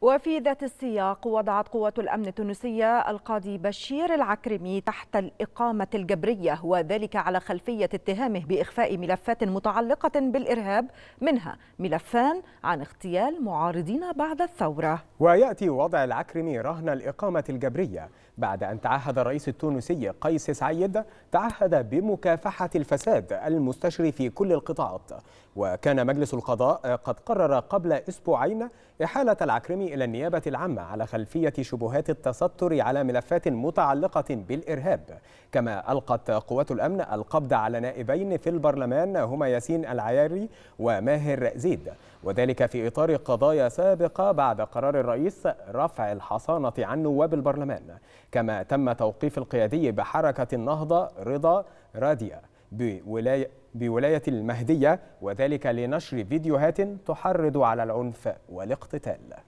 وفي ذات السياق وضعت قوات الأمن التونسية القاضي بشير العكرمي تحت الإقامة الجبرية وذلك على خلفية اتهامه بإخفاء ملفات متعلقة بالإرهاب منها ملفان عن اغتيال معارضين بعد الثورة ويأتي وضع العكرمي رهن الإقامة الجبرية بعد أن تعهد الرئيس التونسي قيس سعيد تعهد بمكافحة الفساد المستشري في كل القطاعات وكان مجلس القضاء قد قرر قبل أسبوعين إحالة العكرمي إلى النيابة العامة على خلفية شبهات التستر على ملفات متعلقة بالإرهاب كما ألقت قوات الأمن القبض على نائبين في البرلمان هما ياسين العياري وماهر زيد وذلك في إطار قضايا سابقة بعد قرار الرئيس رفع الحصانة عن نواب البرلمان كما تم توقيف القيادي بحركة النهضة رضا راديا بولاية, بولاية المهدية وذلك لنشر فيديوهات تحرض على العنف والاقتتال